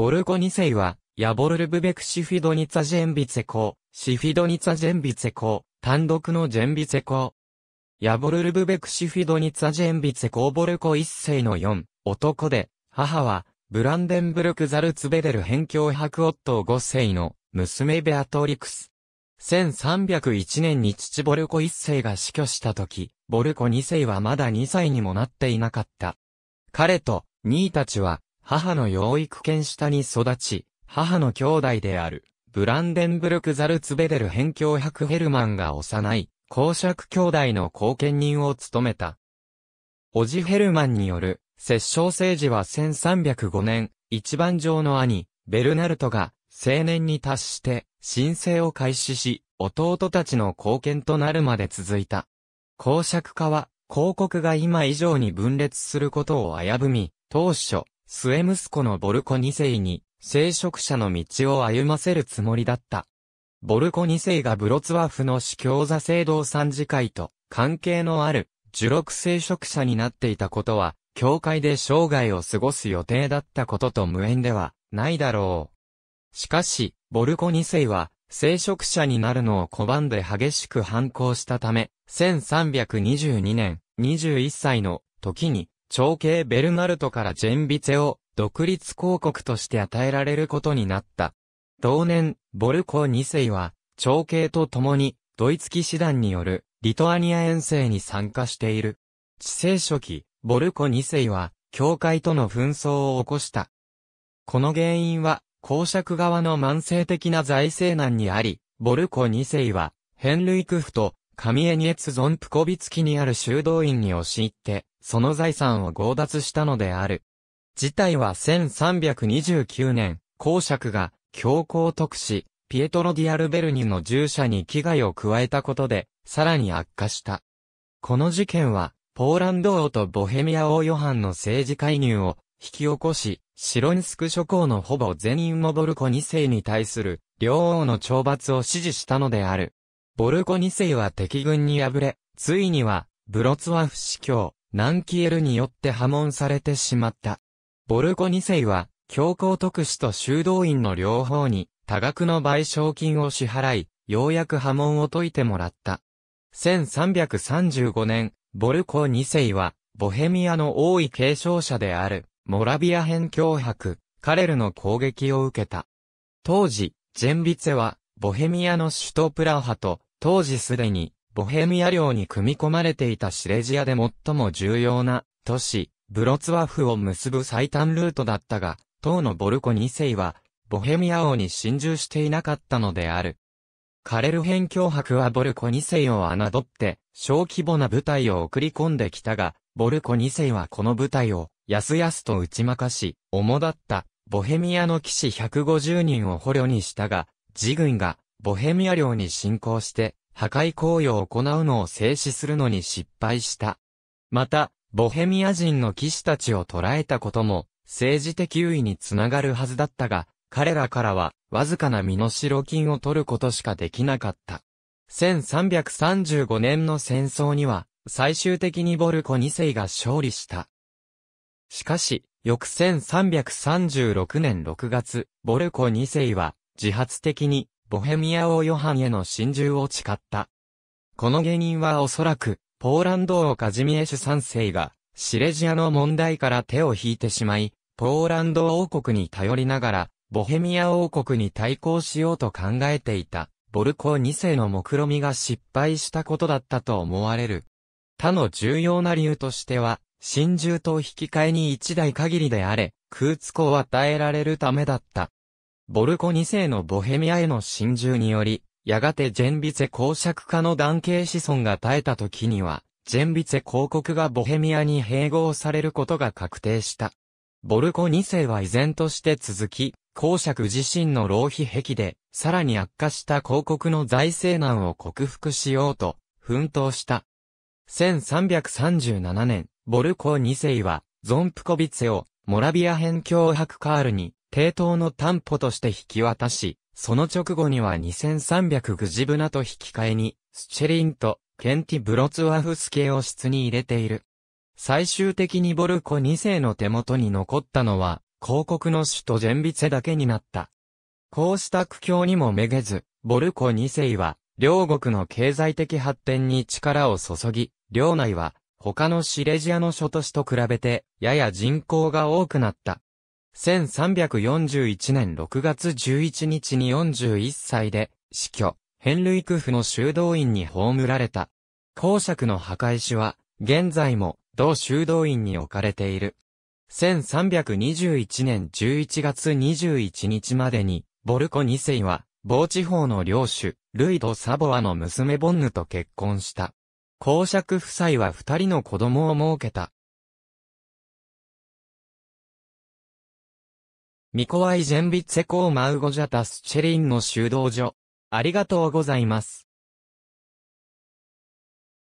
ボルコ2世は、ヤボルルブベクシフィドニツァジェンビツェコ、シフィドニツァジェンビツェコ、単独のジェンビツェコ。ヤボルルブベクシフィドニツァジェンビツェコボルコ1世の4、男で、母は、ブランデンブルクザルツベデル辺境白夫5世の娘ベアトリクス。1301年に父ボルコ1世が死去した時、ボルコ2世はまだ2歳にもなっていなかった。彼と、兄たちは、母の養育権下に育ち、母の兄弟である、ブランデンブルク・ザルツベデル辺境百ヘルマンが幼い、公爵兄弟の後見人を務めた。オジ・ヘルマンによる、摂政政治は1305年、一番上の兄、ベルナルトが、青年に達して、申請を開始し、弟たちの貢献となるまで続いた。公爵化は、広告が今以上に分裂することを危ぶみ、当初、末息子のボルコ2世に、聖職者の道を歩ませるつもりだった。ボルコ2世がブロツワフの司教座聖堂参事会と関係のある受録聖職者になっていたことは、教会で生涯を過ごす予定だったことと無縁ではないだろう。しかし、ボルコ2世は、聖職者になるのを拒んで激しく反抗したため、1322年、21歳の時に長兄ベルナルトからジェンビツェを独立公国として与えられることになった。同年、ボルコ2世は、長兄と共に、ドイツ騎士団による、リトアニア遠征に参加している。治世初期、ボルコ2世は、教会との紛争を起こした。この原因は、公爵側の慢性的な財政難にあり、ボルコ2世は、ヘンルイクフとカミエニエツ・ゾンプコビツキにある修道院に押し入って、その財産を強奪したのである。事態は1329年、公爵が教皇特使、ピエトロ・ディアルベルニの従者に危害を加えたことで、さらに悪化した。この事件は、ポーランド王とボヘミア王ヨハンの政治介入を引き起こし、シロンスク諸侯のほぼ全員モボルコ2世に対する、両王の懲罰を支持したのである。ボルコ2世は敵軍に敗れ、ついには、ブロツワフ司教、ナンキエルによって破門されてしまった。ボルコ2世は、教皇特使と修道院の両方に、多額の賠償金を支払い、ようやく破門を解いてもらった。1335年、ボルコ2世は、ボヘミアの王位継承者である、モラビア編脅迫、カレルの攻撃を受けた。当時、ジェンビツェは、ボヘミアの首都プラハと、当時すでに、ボヘミア領に組み込まれていたシレジアで最も重要な都市、ブロツワフを結ぶ最短ルートだったが、当のボルコ2世は、ボヘミア王に侵入していなかったのである。カレルヘン脅迫はボルコ2世を侮って、小規模な部隊を送り込んできたが、ボルコ2世はこの部隊を、やすやすと打ちまかし、主だった、ボヘミアの騎士150人を捕虜にしたが、自軍が、ボヘミア領に侵攻して、破壊行為を行うのを制止するのに失敗した。また、ボヘミア人の騎士たちを捕らえたことも、政治的優位につながるはずだったが、彼らからは、わずかな身代金を取ることしかできなかった。1335年の戦争には、最終的にボルコ2世が勝利した。しかし、翌1336年6月、ボルコ2世は、自発的に、ボヘミア王ヨハンへの真珠を誓った。この原因はおそらく、ポーランド王カジミエシュ三世が、シレジアの問題から手を引いてしまい、ポーランド王国に頼りながら、ボヘミア王国に対抗しようと考えていた、ボルコ2世の目論みが失敗したことだったと思われる。他の重要な理由としては、真珠と引き換えに1台限りであれ、空津港を与えられるためだった。ボルコ2世のボヘミアへの侵入により、やがてジェンビツェ公爵家の男系子孫が絶えた時には、ジェンビツェ公国がボヘミアに併合されることが確定した。ボルコ2世は依然として続き、公爵自身の浪費癖で、さらに悪化した公国の財政難を克服しようと、奮闘した。1337年、ボルコ2世は、ゾンプコビツェを、モラビア辺境伯カールに、帝東の担保として引き渡し、その直後には2300グジブナと引き換えに、スチェリンとケンティ・ブロツワフス系を室に入れている。最終的にボルコ2世の手元に残ったのは、広告の首都ジェンビツェだけになった。こうした苦境にもめげず、ボルコ2世は、両国の経済的発展に力を注ぎ、領内は、他のシレジアの諸都市と比べて、やや人口が多くなった。1341年6月11日に41歳で死去、ヘンルイクフの修道院に葬られた。公爵の墓石は、現在も同修道院に置かれている。1321年11月21日までに、ボルコ2世は、某地方の領主、ルイド・サボアの娘ボンヌと結婚した。公爵夫妻は二人の子供を設けた。ミコワイジェンビツェコーマウゴジャタスチェリンの修道所。ありがとうございます。